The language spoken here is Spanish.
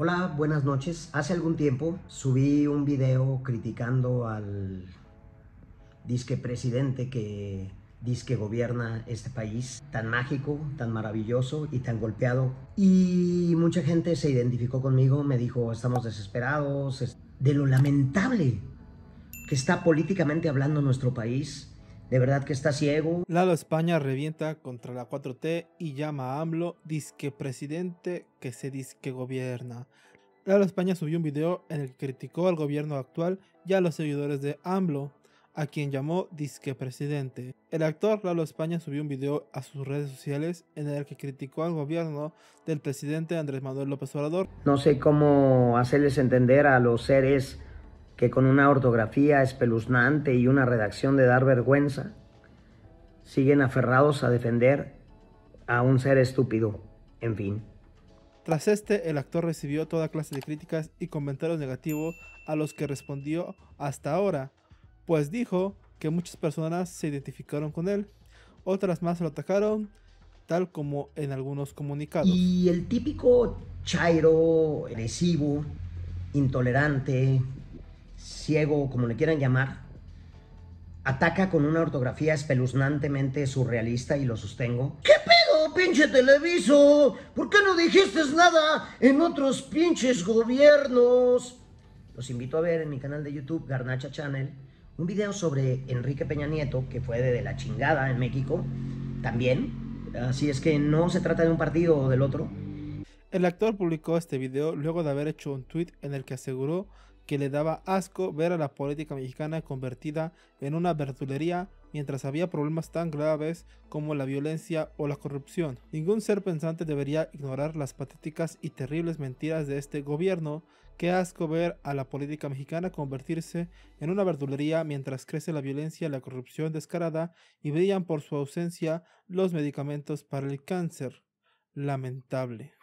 Hola, buenas noches. Hace algún tiempo subí un video criticando al disque presidente que disque gobierna este país tan mágico, tan maravilloso y tan golpeado. Y mucha gente se identificó conmigo, me dijo, estamos desesperados, de lo lamentable que está políticamente hablando nuestro país, de verdad que está ciego. Lalo España revienta contra la 4T y llama a AMLO disque presidente que se disque gobierna. Lalo España subió un video en el que criticó al gobierno actual y a los seguidores de AMLO, a quien llamó disque presidente. El actor Lalo España subió un video a sus redes sociales en el que criticó al gobierno del presidente Andrés Manuel López Obrador. No sé cómo hacerles entender a los seres que con una ortografía espeluznante y una redacción de dar vergüenza, siguen aferrados a defender a un ser estúpido, en fin. Tras este, el actor recibió toda clase de críticas y comentarios negativos a los que respondió hasta ahora, pues dijo que muchas personas se identificaron con él, otras más lo atacaron, tal como en algunos comunicados. Y el típico chairo agresivo, intolerante, ciego como le quieran llamar, ataca con una ortografía espeluznantemente surrealista y lo sostengo. ¿Qué pedo, pinche Televiso? ¿Por qué no dijiste nada en otros pinches gobiernos? Los invito a ver en mi canal de YouTube, Garnacha Channel, un video sobre Enrique Peña Nieto, que fue de, la chingada en México, también. Así es que no se trata de un partido o del otro. El actor publicó este video luego de haber hecho un tweet en el que aseguró que le daba asco ver a la política mexicana convertida en una verdulería mientras había problemas tan graves como la violencia o la corrupción. Ningún ser pensante debería ignorar las patéticas y terribles mentiras de este gobierno. que asco ver a la política mexicana convertirse en una verdulería mientras crece la violencia, y la corrupción descarada y brillan por su ausencia los medicamentos para el cáncer. Lamentable.